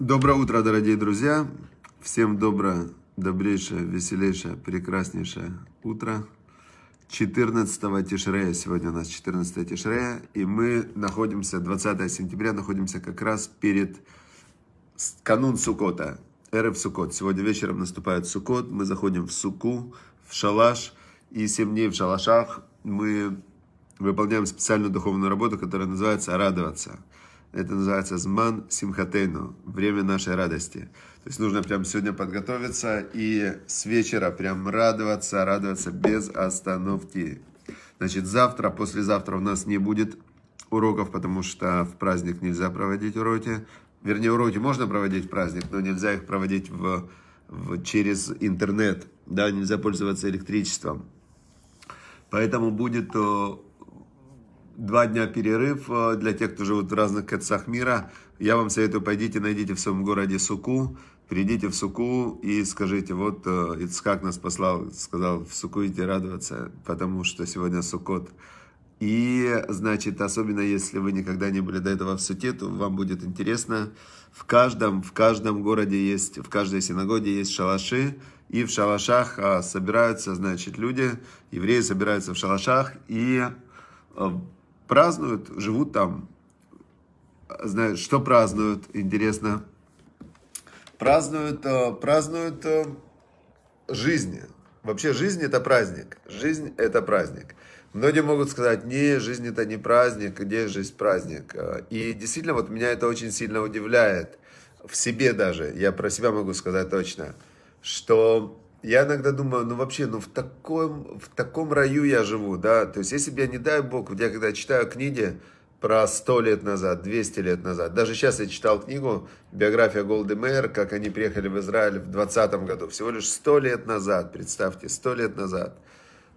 Доброе утро, дорогие друзья! Всем доброе, добрейшее, веселейшее, прекраснейшее утро. 14 Тишрея, сегодня у нас 14 Тишрея, и мы находимся, 20 сентября, находимся как раз перед канун Сукота, Эрев Сукот. Сегодня вечером наступает Сукот, мы заходим в Суку, в Шалаш, и 7 дней в Шалашах мы выполняем специальную духовную работу, которая называется «Радоваться». Это называется «зман симхатейну» – «время нашей радости». То есть нужно прям сегодня подготовиться и с вечера прям радоваться, радоваться без остановки. Значит, завтра, послезавтра у нас не будет уроков, потому что в праздник нельзя проводить уроки. Вернее, уроки можно проводить в праздник, но нельзя их проводить в, в, через интернет. Да, нельзя пользоваться электричеством. Поэтому будет э, два дня перерыв э, для тех, кто живут в разных концах мира. Я вам советую, пойдите, найдите в своем городе Суку, придите в Суку и скажите, вот э, Ицхак нас послал, сказал, в Суку идите радоваться, потому что сегодня Сукот. И, значит, особенно если вы никогда не были до этого в Суте, то вам будет интересно. В каждом, в каждом городе есть, в каждой синагоге есть шалаши, и в шалашах э, собираются, значит, люди, евреи собираются в шалашах и празднуют, живут там. знаешь, что празднуют, интересно. Празднуют, э, празднуют э, жизнь. Вообще жизнь это праздник. Жизнь это праздник. Многие могут сказать, не, жизнь это не праздник, где жизнь праздник. Э, и действительно, вот меня это очень сильно удивляет. В себе даже, я про себя могу сказать точно, что я иногда думаю, ну вообще, ну в таком, в таком раю я живу, да, то есть если бы я, не дай бог, вот я когда читаю книги про 100 лет назад, 200 лет назад, даже сейчас я читал книгу «Биография Голды Мэр», как они приехали в Израиль в 20 году, всего лишь 100 лет назад, представьте, 100 лет назад,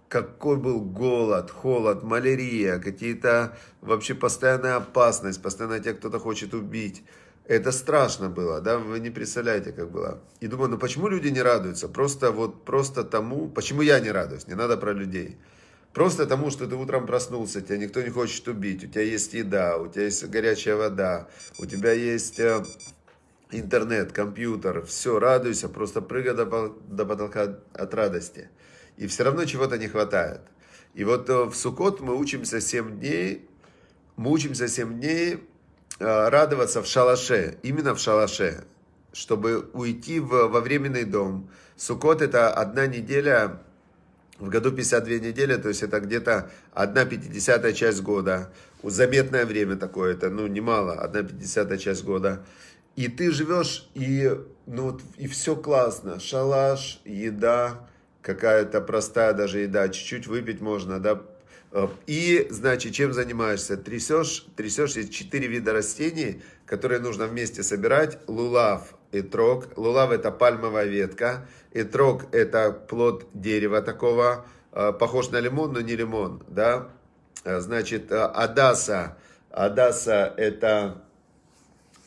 какой был голод, холод, малярия, какие-то вообще постоянная опасность, постоянно тебя кто-то хочет убить, это страшно было, да, вы не представляете, как было. И думаю, ну почему люди не радуются? Просто вот, просто тому, почему я не радуюсь, не надо про людей. Просто тому, что ты утром проснулся, тебя никто не хочет убить, у тебя есть еда, у тебя есть горячая вода, у тебя есть э, интернет, компьютер, все, радуйся, просто прыгай до, до потолка от радости. И все равно чего-то не хватает. И вот э, в Сукот мы учимся 7 дней, мы учимся 7 дней Э, радоваться в шалаше, именно в шалаше, чтобы уйти в, во временный дом. Сукот это одна неделя, в году 52 недели, то есть это где-то одна 50 часть года. Заметное время такое, это ну немало, одна 50 часть года. И ты живешь, и, ну, и все классно. Шалаш, еда, какая-то простая даже еда, чуть-чуть выпить можно, да, и, значит, чем занимаешься? Трясешь, трясешь есть четыре вида растений, которые нужно вместе собирать. Лулав, и этрог. Лулав – это пальмовая ветка. и Этрог – это плод дерева такого, э, похож на лимон, но не лимон, да. Э, значит, э, адаса. Адаса – это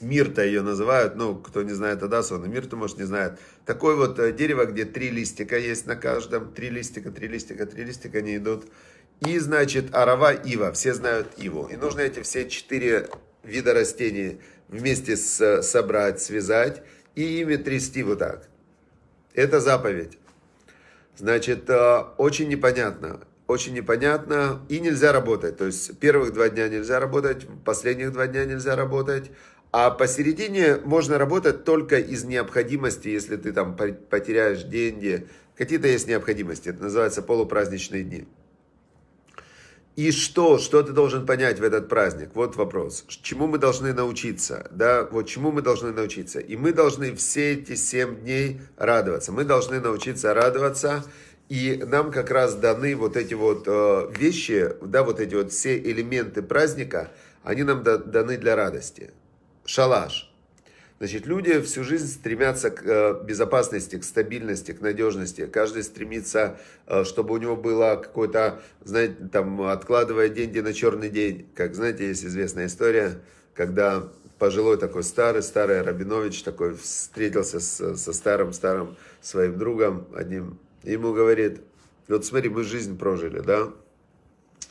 мирта ее называют, ну, кто не знает Адасу, он и мирту, может, не знает. Такое вот дерево, где три листика есть на каждом, три листика, три листика, три листика, они идут и, значит, арава ива. Все знают иву. И нужно эти все четыре вида растений вместе с, собрать, связать и ими трясти вот так. Это заповедь. Значит, э, очень непонятно. Очень непонятно. И нельзя работать. То есть первых два дня нельзя работать, последних два дня нельзя работать. А посередине можно работать только из необходимости, если ты там потеряешь деньги. Какие-то есть необходимости. Это называется полупраздничные дни. И что? Что ты должен понять в этот праздник? Вот вопрос. Чему мы должны научиться? Да, вот чему мы должны научиться? И мы должны все эти семь дней радоваться. Мы должны научиться радоваться. И нам как раз даны вот эти вот э, вещи, да, вот эти вот все элементы праздника, они нам даны для радости. Шалаш. Значит, люди всю жизнь стремятся к э, безопасности, к стабильности, к надежности. Каждый стремится, э, чтобы у него было какое-то, знаете, там, откладывая деньги на черный день. Как, знаете, есть известная история, когда пожилой такой старый, старый Рабинович такой встретился с, со старым-старым своим другом одним. Ему говорит, вот смотри, мы жизнь прожили, да?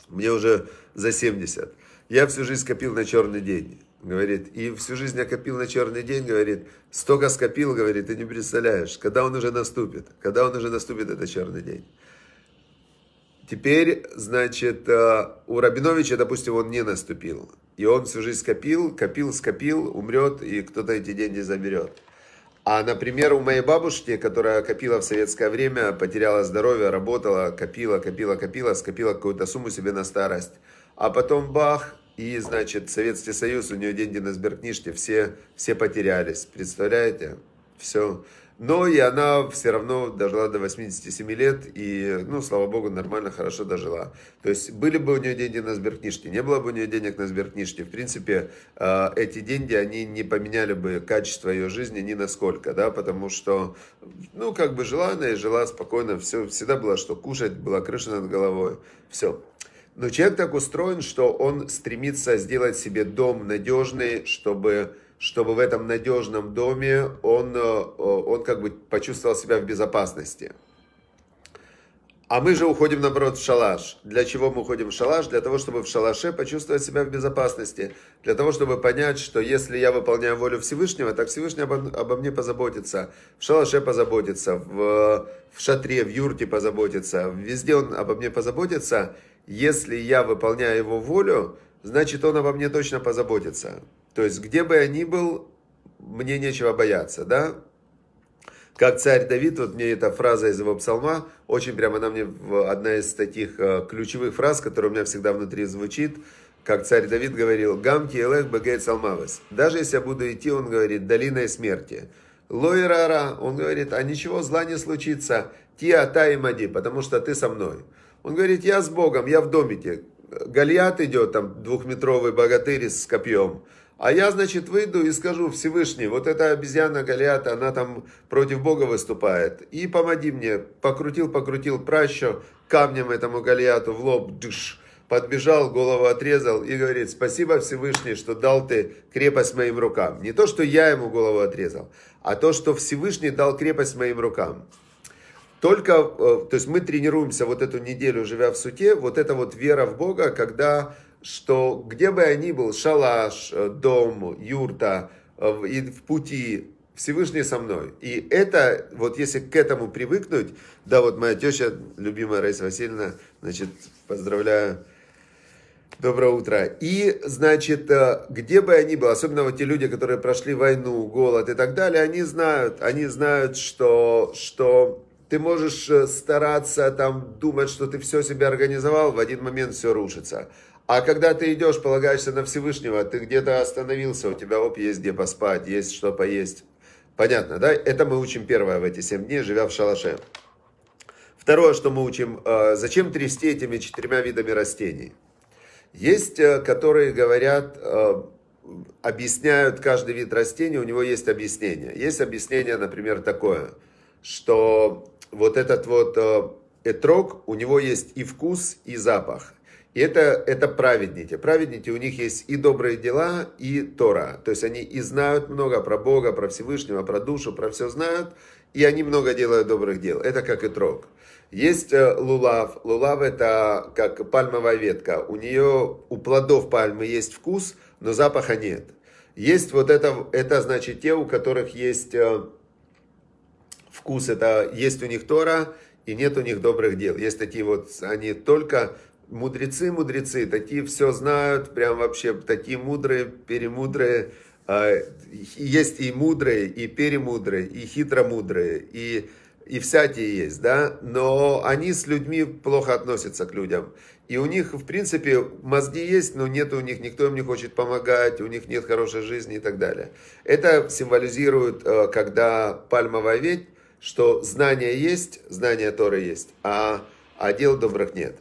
Мне уже за 70. Я всю жизнь копил на черный день говорит, и всю жизнь я копил на черный день, говорит, столько скопил, говорит, ты не представляешь, когда он уже наступит, когда он уже наступит этот черный день. Теперь, значит, э, у Рабиновича, допустим, он не наступил. И он всю жизнь скопил, копил, скопил, умрет, и кто-то эти деньги заберет. А, например, у моей бабушки, которая копила в советское время, потеряла здоровье, работала, копила, копила, копила, скопила какую-то сумму себе на старость. А потом бах, и, значит, Советский Союз, у нее деньги на сберкнижке, все, все потерялись, представляете? Все. Но и она все равно дожила до 87 лет и, ну, слава богу, нормально, хорошо дожила. То есть были бы у нее деньги на сберкнижке, не было бы у нее денег на сберкнижке. В принципе, э, эти деньги, они не поменяли бы качество ее жизни ни насколько, да, потому что, ну, как бы жила она и жила спокойно, все, всегда было что кушать, была крыша над головой, все. Но человек так устроен, что он стремится сделать себе дом надежный, чтобы, чтобы в этом надежном доме он, э, он как бы почувствовал себя в безопасности. А мы же уходим, наоборот, в шалаш. Для чего мы уходим в шалаш? Для того, чтобы в шалаше почувствовать себя в безопасности. Для того, чтобы понять, что если я выполняю волю Всевышнего, так Всевышний обо, обо мне позаботится. В шалаше позаботится, в, в шатре, в юрте позаботится. Везде он обо мне позаботится если я выполняю его волю, значит, он обо мне точно позаботится. То есть, где бы я ни был, мне нечего бояться, да? Как царь Давид, вот мне эта фраза из его псалма, очень прямо она мне одна из таких э, ключевых фраз, которая у меня всегда внутри звучит, как царь Давид говорил, «Гамки элех бегей салмавес». Даже если я буду идти, он говорит, «долиной смерти». Лойрара, он говорит, а ничего зла не случится, ти ата и мади, потому что ты со мной. Он говорит, я с Богом, я в домике. Гольят идет, там, двухметровый богатырь с копьем. А я, значит, выйду и скажу, Всевышний, вот эта обезьяна Голиат, она там против Бога выступает. И помоги мне. Покрутил, покрутил пращу камнем этому Голиату в лоб, дыш, подбежал, голову отрезал и говорит, спасибо Всевышний, что дал ты крепость моим рукам. Не то, что я ему голову отрезал, а то, что Всевышний дал крепость моим рукам. Только, э, то есть мы тренируемся вот эту неделю, живя в суте, вот эта вот вера в Бога, когда, что где бы я ни был, шалаш, э, дом, юрта, э, и в пути Всевышний со мной. И это, вот если к этому привыкнуть, да, вот моя теща, любимая Раиса Васильевна, значит, поздравляю, Доброе утро. И, значит, где бы они был, особенно вот те люди, которые прошли войну, голод и так далее, они знают, они знают, что, что ты можешь э, стараться там думать, что ты все себе организовал, в один момент все рушится. А когда ты идешь, полагаешься на Всевышнего, ты где-то остановился, у тебя оп, есть где поспать, есть что поесть. Понятно, да? Это мы учим первое в эти семь дней, живя в шалаше. Второе, что мы учим, э, зачем трясти этими четырьмя видами растений? Есть, э, которые говорят, объясняют каждый вид растения, у него есть объяснение. Есть объяснение, например, такое, что вот этот вот э, этрог, у него есть и вкус, и запах. И это, это праведники. Праведники, у них есть и добрые дела, и Тора. То есть они и знают много про Бога, про Всевышнего, про душу, про все знают. И они много делают добрых дел. Это как и трог. Есть э, лулав. Лулав это как пальмовая ветка. У нее, у плодов пальмы есть вкус, но запаха нет. Есть вот это, это значит те, у которых есть э, вкус это есть у них Тора и нет у них добрых дел. Есть такие вот, они только мудрецы, мудрецы, такие все знают, прям вообще такие мудрые, перемудрые. А, есть и мудрые, и перемудрые, и хитромудрые, и и всякие есть, да, но они с людьми плохо относятся к людям. И у них, в принципе, мозги есть, но нет у них, никто им не хочет помогать, у них нет хорошей жизни и так далее. Это символизирует, э, когда пальмовая ветвь что знание есть, знание Торы есть, а, а дел добрых нет.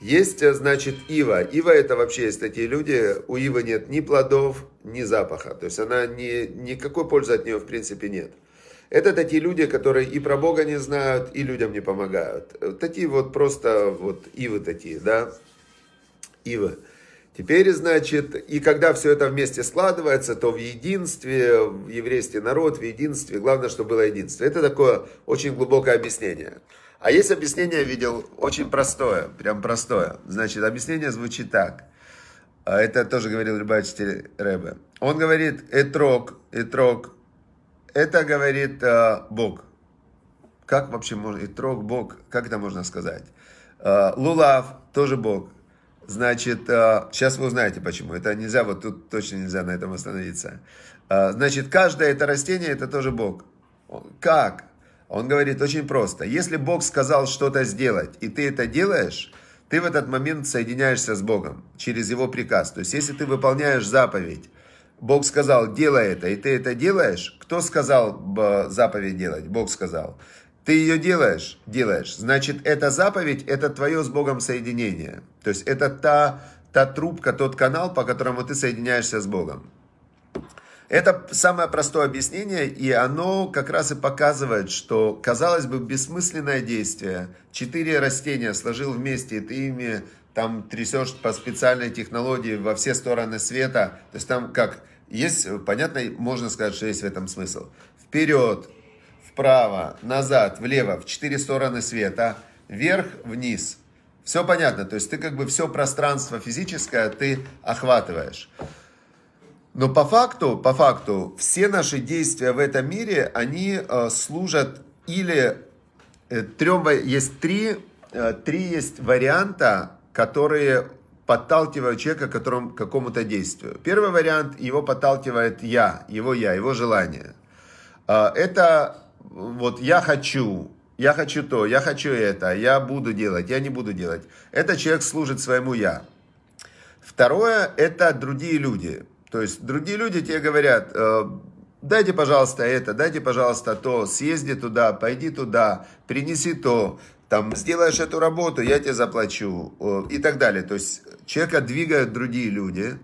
Есть, значит, ива. Ива это вообще есть такие люди, у ивы нет ни плодов, ни запаха. То есть она не никакой пользы от нее в принципе нет. Это такие люди, которые и про Бога не знают, и людям не помогают. Такие вот просто вот ивы такие, да, ивы. Теперь, значит, и когда все это вместе складывается, то в единстве, в еврейский народ, в единстве, главное, чтобы было единство. Это такое очень глубокое объяснение. А есть объяснение, видел, очень простое, прям простое. Значит, объяснение звучит так. А это тоже говорил Рыбачитель Рэбе. Он говорит, этрог, этрог, это говорит э, Бог. Как вообще можно, этрог, Бог, как это можно сказать? Э, лулав, тоже Бог. Значит, сейчас э, вы узнаете почему. Это нельзя, вот тут точно нельзя на этом остановиться. Э, значит, каждое это растение, это тоже Бог. Как? Он говорит очень просто. Если Бог сказал что-то сделать, и ты это делаешь, ты в этот момент соединяешься с Богом через Его приказ. То есть, если ты выполняешь заповедь, Бог сказал, делай это, и ты это делаешь, кто сказал э, заповедь делать? Бог сказал. Ты ее делаешь? Делаешь. Значит, эта заповедь – это твое с Богом соединение. То есть это та, та трубка, тот канал, по которому ты соединяешься с Богом. Это самое простое объяснение, и оно как раз и показывает, что, казалось бы, бессмысленное действие. Четыре растения сложил вместе, и ты ими там трясешь по специальной технологии во все стороны света. То есть там как, есть, понятно, можно сказать, что есть в этом смысл. Вперед, вправо, назад, влево, в четыре стороны света, вверх, вниз. Все понятно, то есть ты как бы все пространство физическое ты охватываешь. Но по факту, по факту, все наши действия в этом мире, они э, служат или э, трем, есть три, э, три есть варианта, которые подталкивают человека к, которому, к какому-то действию. Первый вариант, его подталкивает я, его я, его желание. Э, это вот я хочу, я хочу то, я хочу это, я буду делать, я не буду делать. Этот человек служит своему я. Второе – это другие люди. То есть другие люди тебе говорят, э, дайте, пожалуйста, это, дайте, пожалуйста, то, съезди туда, пойди туда, принеси то, там, сделаешь эту работу, я тебе заплачу э, и так далее. То есть человека двигают другие люди.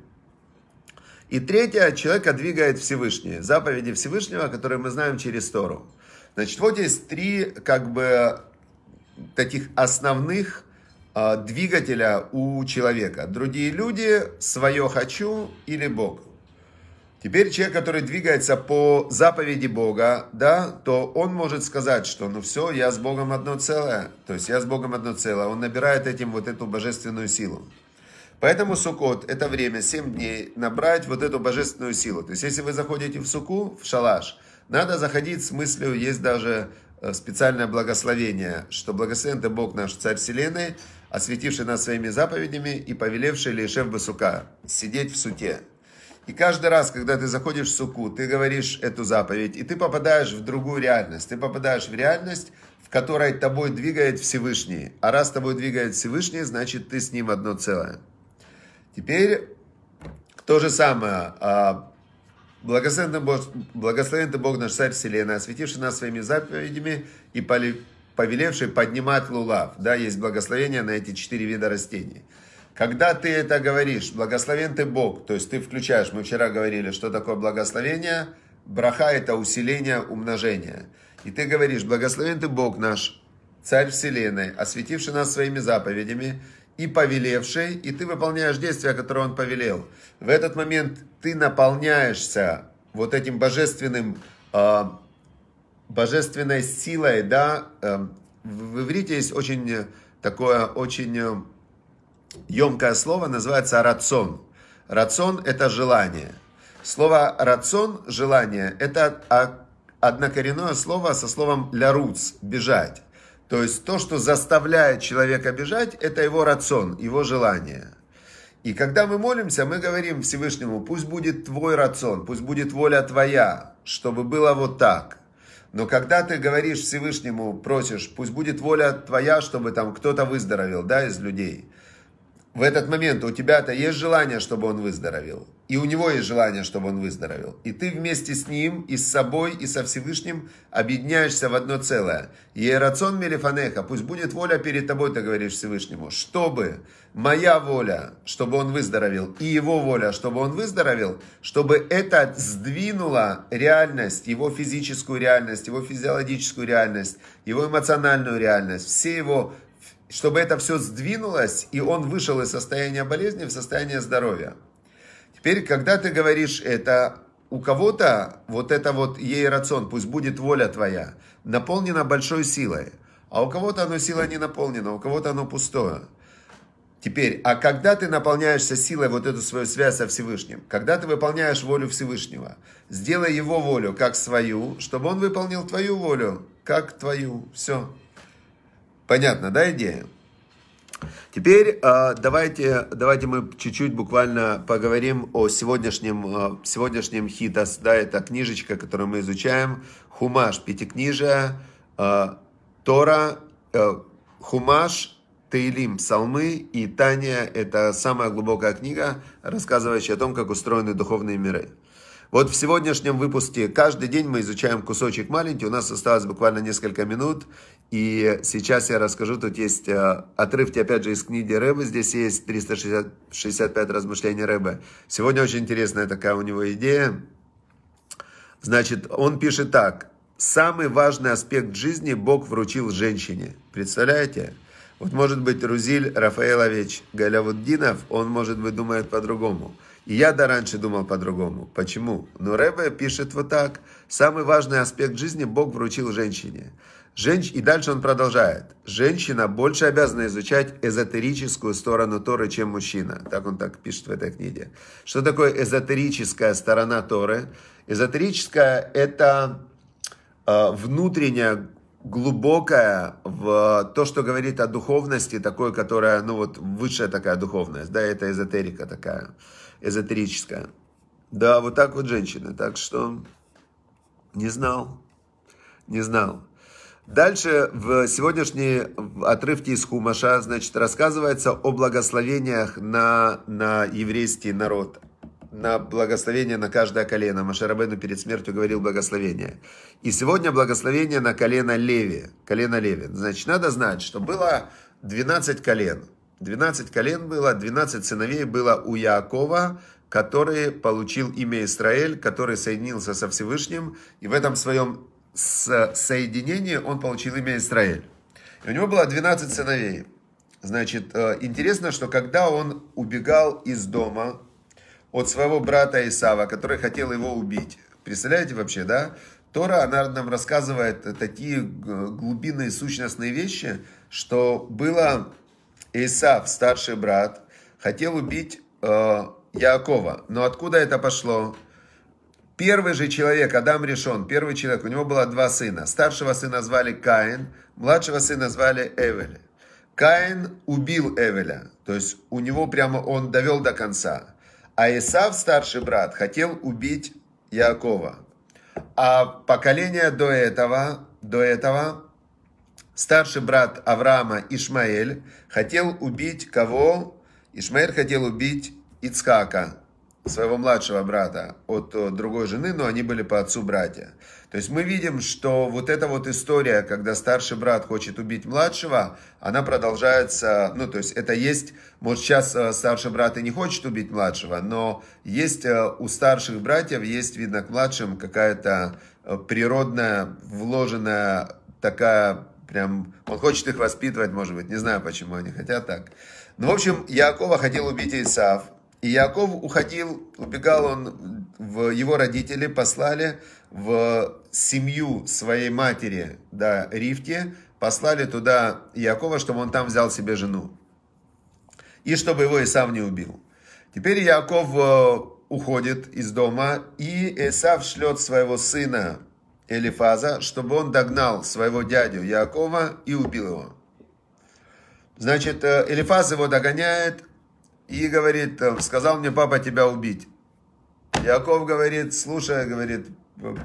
И третье, человека двигает Всевышний, заповеди Всевышнего, которые мы знаем через Тору. Значит, вот есть три как бы таких основных э, двигателя у человека. Другие люди, свое хочу или Бог. Теперь человек, который двигается по заповеди Бога, да, то он может сказать, что ну все, я с Богом одно целое. То есть я с Богом одно целое. Он набирает этим вот эту божественную силу. Поэтому Сукот – это время, 7 дней, набрать вот эту божественную силу. То есть, если вы заходите в Суку, в шалаш, надо заходить с мыслью, есть даже э, специальное благословение, что благословен ты Бог наш, Царь Вселенной, осветивший нас своими заповедями и повелевший Лейшев Басука, сидеть в суте. И каждый раз, когда ты заходишь в суку, ты говоришь эту заповедь, и ты попадаешь в другую реальность. Ты попадаешь в реальность, в которой тобой двигает Всевышний. А раз тобой двигает Всевышний, значит ты с ним одно целое. Теперь то же самое а, Благословен ты, Бог, благословен ты Бог наш Царь Вселенной, осветивший нас своими заповедями и повелевший поднимать лулав. Да, есть благословение на эти четыре вида растений. Когда ты это говоришь, благословен ты Бог, то есть ты включаешь, мы вчера говорили, что такое благословение, браха это усиление, умножение. И ты говоришь, благословен ты Бог наш, Царь Вселенной, осветивший нас своими заповедями и повелевший, и ты выполняешь действия, которые он повелел. В этот момент ты наполняешься вот этим божественным, э, божественной силой, да. Э, в иврите есть очень такое, очень емкое а, слово, называется рацион. Рацион – это желание. Слово рацион, желание, это однокоренное слово со словом ляруц, бежать. То есть то, что заставляет человека бежать, это его рацион, его желание. И когда мы молимся, мы говорим Всевышнему, пусть будет твой рацион, пусть будет воля твоя, чтобы было вот так. Но когда ты говоришь Всевышнему, просишь, пусть будет воля твоя, чтобы там кто-то выздоровел, да, из людей – в этот момент у тебя-то есть желание, чтобы он выздоровел. И у него есть желание, чтобы он выздоровел. И ты вместе с ним, и с собой, и со Всевышним объединяешься в одно целое. Иерацион Мелифанеха, пусть будет воля перед тобой, ты говоришь Всевышнему, чтобы моя воля, чтобы он выздоровел, и его воля, чтобы он выздоровел, чтобы это сдвинуло реальность, его физическую реальность, его физиологическую реальность, его эмоциональную реальность, все его чтобы это все сдвинулось, и он вышел из состояния болезни в состояние здоровья. Теперь, когда ты говоришь это, у кого-то вот это вот ей рацион, пусть будет воля твоя, наполнена большой силой, а у кого-то оно сила не наполнена, у кого-то оно пустое. Теперь, а когда ты наполняешься силой вот эту свою связь со Всевышним, когда ты выполняешь волю Всевышнего, сделай его волю как свою, чтобы он выполнил твою волю как твою. Все. Понятно, да, идея? Теперь э, давайте, давайте мы чуть-чуть буквально поговорим о сегодняшнем, э, сегодняшнем хитас. Да, это книжечка, которую мы изучаем. Хумаш, Пятикнижия, э, Тора, Хумаш, Таилим, Псалмы и Таня. Это самая глубокая книга, рассказывающая о том, как устроены духовные миры. Вот в сегодняшнем выпуске каждый день мы изучаем кусочек маленький, у нас осталось буквально несколько минут, и сейчас я расскажу, тут есть э, отрывки, опять же, из книги Рэбы, здесь есть 365 размышлений Рэбы. Сегодня очень интересная такая у него идея. Значит, он пишет так. Самый важный аспект жизни Бог вручил женщине. Представляете? Вот может быть Рузиль Рафаэлович Галявуддинов, он может быть думает по-другому. И я да раньше думал по-другому. Почему? Но Ребе пишет вот так. Самый важный аспект жизни Бог вручил женщине. Женщ... И дальше он продолжает. Женщина больше обязана изучать эзотерическую сторону Торы, чем мужчина. Так он так пишет в этой книге. Что такое эзотерическая сторона Торы? Эзотерическая – это э, внутренняя глубокая в то, что говорит о духовности, такое, которая, ну вот, высшая такая духовность, да, это эзотерика такая эзотерическая. Да, вот так вот женщины. Так что не знал. Не знал. Дальше в сегодняшней отрывке из Хумаша, значит, рассказывается о благословениях на, на еврейский народ. На благословение на каждое колено. Машарабену перед смертью говорил благословение. И сегодня благословение на колено Леви. Колено Леви. Значит, надо знать, что было 12 колен. 12 колен было, 12 сыновей было у Яакова, который получил имя Израиль, который соединился со Всевышним, и в этом своем соединении он получил имя Израиль. И у него было 12 сыновей. Значит, э, интересно, что когда он убегал из дома от своего брата Исава, который хотел его убить, представляете вообще, да? Тора, она нам рассказывает такие э, глубинные сущностные вещи, что было Исав, старший брат, хотел убить э, Якова. Но откуда это пошло? Первый же человек, Адам решен, первый человек, у него было два сына. Старшего сына звали Каин, младшего сына звали Эвель. Каин убил Эвеля, то есть у него прямо он довел до конца. А Исав, старший брат, хотел убить Якова. А поколение до этого, до этого старший брат Авраама Ишмаэль, хотел убить кого? Ишмаэль хотел убить Ицхака, своего младшего брата от э, другой жены, но они были по отцу братья. То есть мы видим, что вот эта вот история, когда старший брат хочет убить младшего, она продолжается, ну то есть это есть, может сейчас э, старший брат и не хочет убить младшего, но есть э, у старших братьев, есть видно к младшим какая-то природная, вложенная такая прям, он хочет их воспитывать, может быть, не знаю, почему они хотят так. Ну, в общем, Якова хотел убить Исаав, и Яков уходил, убегал он, в, его родители послали в семью своей матери, да, Рифте, послали туда Якова, чтобы он там взял себе жену. И чтобы его Исав не убил. Теперь Яков э, уходит из дома, и Исав шлет своего сына Элифаза, чтобы он догнал своего дядю Якова и убил его. Значит, э, Элифаз его догоняет и говорит, э, сказал мне папа тебя убить. Яков говорит, слушай, говорит,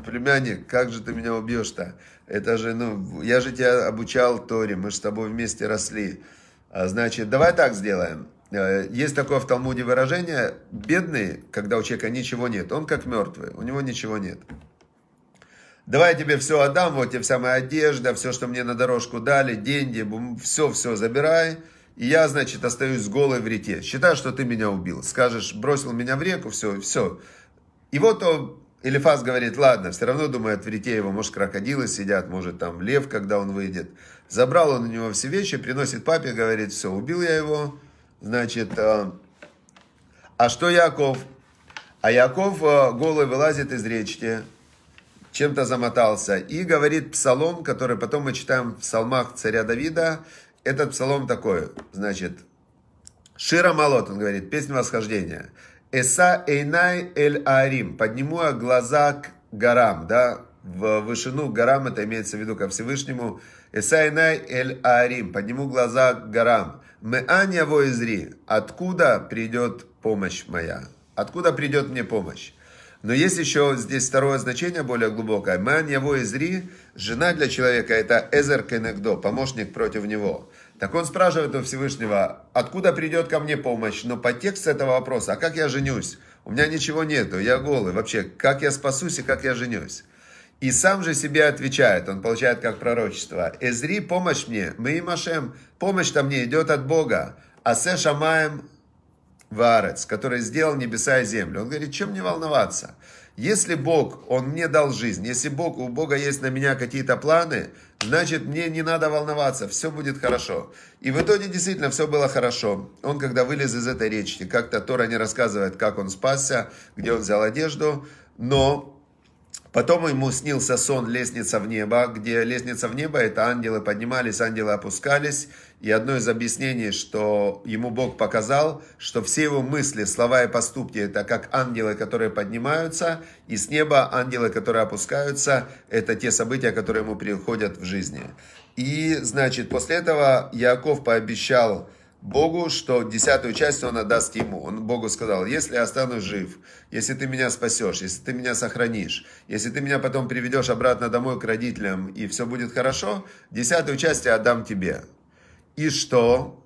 племянник, как же ты меня убьешь-то? Это же, ну, я же тебя обучал Торе, мы же с тобой вместе росли. А, значит, давай так сделаем. Э, есть такое в Талмуде выражение, бедный, когда у человека ничего нет, он как мертвый, у него ничего нет. Давай я тебе все отдам, вот тебе вся моя одежда, все, что мне на дорожку дали, деньги, все-все забирай. И я, значит, остаюсь с голой в реке. Считай, что ты меня убил. Скажешь, бросил меня в реку, все, все. И вот он, Элифаз говорит, ладно, все равно думает в рите его, может, крокодилы сидят, может, там лев, когда он выйдет. Забрал он у него все вещи, приносит папе, говорит, все, убил я его, значит, а, а что Яков? А Яков э, голый вылазит из речки, чем-то замотался. И говорит псалом, который потом мы читаем в псалмах царя Давида. Этот псалом такой, значит, Шира Малот, он говорит, песня восхождения. Эса Эйнай Эль Аарим, подниму я глаза к горам, да, в вышину горам, это имеется в виду ко Всевышнему. Эса Эйнай Эль Аарим, подниму глаза к горам. Мы Аня Воизри, откуда придет помощь моя? Откуда придет мне помощь? Но есть еще здесь второе значение более глубокое. Ман его изри, жена для человека, это эзер кенегдо, помощник против него. Так он спрашивает у Всевышнего, откуда придет ко мне помощь? Но по тексту этого вопроса, а как я женюсь? У меня ничего нету, я голый. Вообще, как я спасусь и как я женюсь? И сам же себе отвечает, он получает как пророчество. «Эзри, помощь мне, мы и машем, помощь-то мне идет от Бога, а се шамаем Варец, который сделал небеса и землю. Он говорит, чем мне волноваться? Если Бог, Он мне дал жизнь, если Бог, у Бога есть на меня какие-то планы, значит, мне не надо волноваться, все будет хорошо. И в итоге действительно все было хорошо. Он, когда вылез из этой речки, как-то Тора не рассказывает, как он спасся, где он взял одежду, но Потом ему снился сон «Лестница в небо», где лестница в небо – это ангелы поднимались, ангелы опускались. И одно из объяснений, что ему Бог показал, что все его мысли, слова и поступки – это как ангелы, которые поднимаются, и с неба ангелы, которые опускаются – это те события, которые ему приходят в жизни. И, значит, после этого Яков пообещал – Богу, что десятую часть он отдаст ему. Он Богу сказал, если я останусь жив, если ты меня спасешь, если ты меня сохранишь, если ты меня потом приведешь обратно домой к родителям и все будет хорошо, десятую часть я отдам тебе. И что?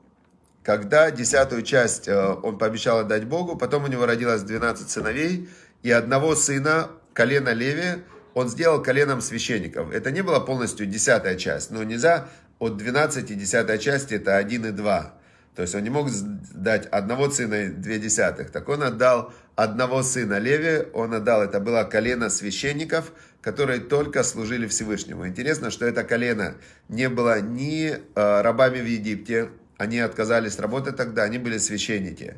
Когда десятую часть э, он пообещал отдать Богу, потом у него родилось 12 сыновей, и одного сына, колено Леви, он сделал коленом священников. Это не было полностью десятая часть, но нельзя от 12 и десятая часть это 1 и 2. То есть он не мог дать одного сына и две десятых. Так он отдал одного сына Леви, он отдал, это было колено священников, которые только служили Всевышнему. Интересно, что это колено не было ни э, рабами в Египте, они отказались работать тогда, они были священники.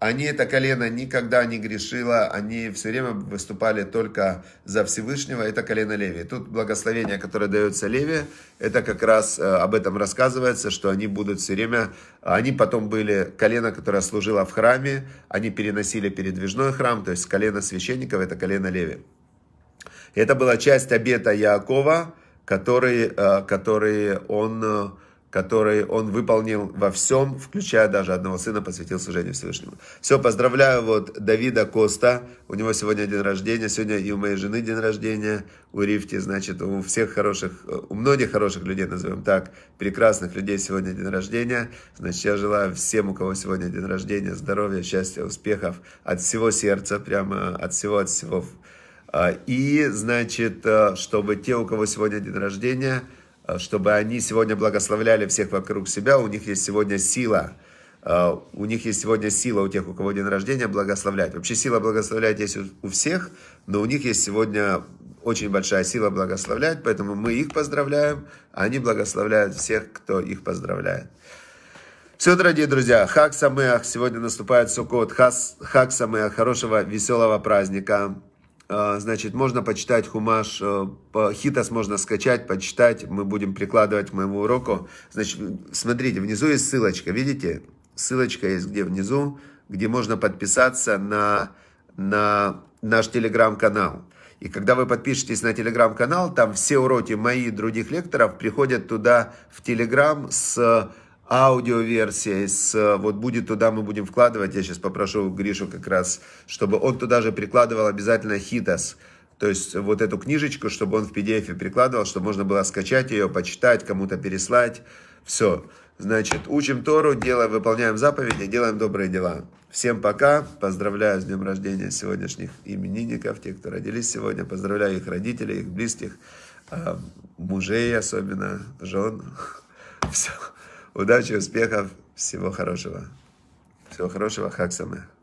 Они, это колено никогда не грешило, они все время выступали только за Всевышнего, это колено Леви. Тут благословение, которое дается Леви, это как раз э, об этом рассказывается, что они будут все время, они потом были, колено, которое служило в храме, они переносили передвижной храм, то есть колено священников, это колено Леви. Это была часть обета Яакова, который, э, который он э, которые он выполнил во всем, включая даже одного сына, посвятил служению Всевышнему. Все, поздравляю вот Давида Коста, у него сегодня день рождения, сегодня и у моей жены день рождения, у Рифти, значит, у всех хороших, у многих хороших людей, назовем так, прекрасных людей сегодня день рождения. Значит, я желаю всем, у кого сегодня день рождения, здоровья, счастья, успехов от всего сердца, прямо от всего, от всего. А, и, значит, э, чтобы те, у кого сегодня день рождения, Э, чтобы они сегодня благословляли всех вокруг себя. У них есть сегодня сила. Э, у них есть сегодня сила у тех, у кого день рождения, благословлять. Вообще сила благословлять есть у всех, но у них есть сегодня очень большая сила благословлять, поэтому мы их поздравляем, а они благословляют всех, кто их поздравляет. Все, дорогие друзья, Хак Самеах, сегодня наступает Суккот, Хас, Хак Самеах, хорошего веселого праздника. А, значит, можно почитать хумаш, э, хитас можно скачать, почитать, мы будем прикладывать к моему уроку. Значит, смотрите, внизу есть ссылочка, видите? Ссылочка есть где внизу, где можно подписаться на, на наш телеграм-канал. И когда вы подпишетесь на телеграм-канал, там все уроки мои и других лекторов приходят туда в телеграм с аудиоверсия, с, вот будет туда, мы будем вкладывать, я сейчас попрошу Гришу как раз, чтобы он туда же прикладывал обязательно хитос, то есть вот эту книжечку, чтобы он в PDF прикладывал, чтобы можно было скачать ее, почитать, кому-то переслать, все. Значит, учим Тору, делаем, выполняем заповеди, делаем добрые дела. Всем пока. Поздравляю с днем рождения сегодняшних именинников, тех, кто родились сегодня. Поздравляю их родителей, их близких, а, мужей особенно, жен. Все. Удачи, успехов, всего хорошего. Всего хорошего, Хаксамех.